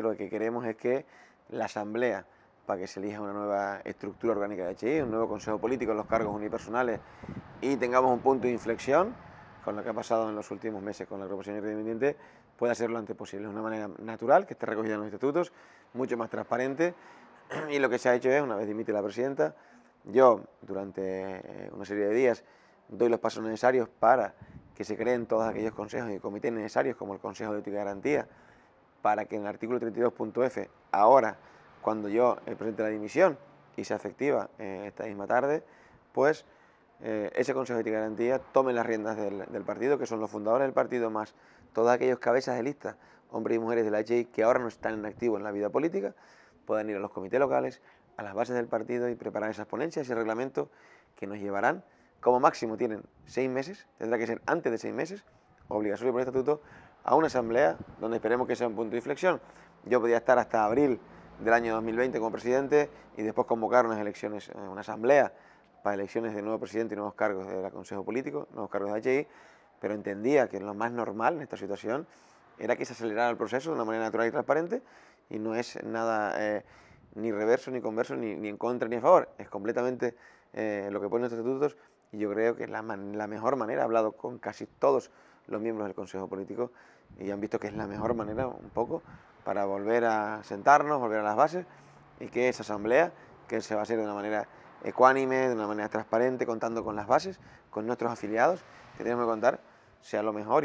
lo que queremos es que la Asamblea, para que se elija una nueva estructura orgánica de HI, un nuevo Consejo Político, en los cargos unipersonales y tengamos un punto de inflexión con lo que ha pasado en los últimos meses con la agrupación independiente, pueda ser lo antes posible. Es una manera natural que esté recogida en los estatutos, mucho más transparente. Y lo que se ha hecho es, una vez dimite la presidenta, yo durante eh, una serie de días doy los pasos necesarios para que se creen todos aquellos consejos y comités necesarios, como el Consejo de Ética y Garantía, para que en el artículo 32.f, ahora, cuando yo presente la dimisión y sea efectiva eh, esta misma tarde, pues eh, ese Consejo de Garantía tome las riendas del, partido, que son los fundadores del partido, más todos aquellos cabezas de lista, hombres y mujeres de la HI, que ahora no están en activo en la vida política, puedan ir a los comités locales, a las bases del partido y preparar esas ponencias y reglamento, que nos llevarán, como máximo tienen seis meses, tendrá que ser antes de seis meses, obligatorio por el estatuto, a una asamblea donde esperemos que sea un punto de inflexión. Yo podía estar hasta abril del año 2020 como presidente y después convocar unas elecciones, eh, una asamblea para elecciones de nuevo presidente y nuevos cargos del Consejo Político, nuevos cargos de HI, pero entendía que lo más normal en esta situación era que se acelerara el proceso de una manera natural y transparente y no es nada eh, ni reverso, ni converso, ni, en contra, ni a favor. Es completamente eh, lo que ponen los estatutos y yo creo que la, la mejor manera, he hablado con casi todos los miembros del Consejo Político y han visto que es la mejor manera, un poco, para volver a sentarnos, volver a las bases y que esa asamblea, que se va a hacer de una manera ecuánime, de una manera transparente, contando con las bases, con nuestros afiliados, que tenemos que contar, sea lo mejor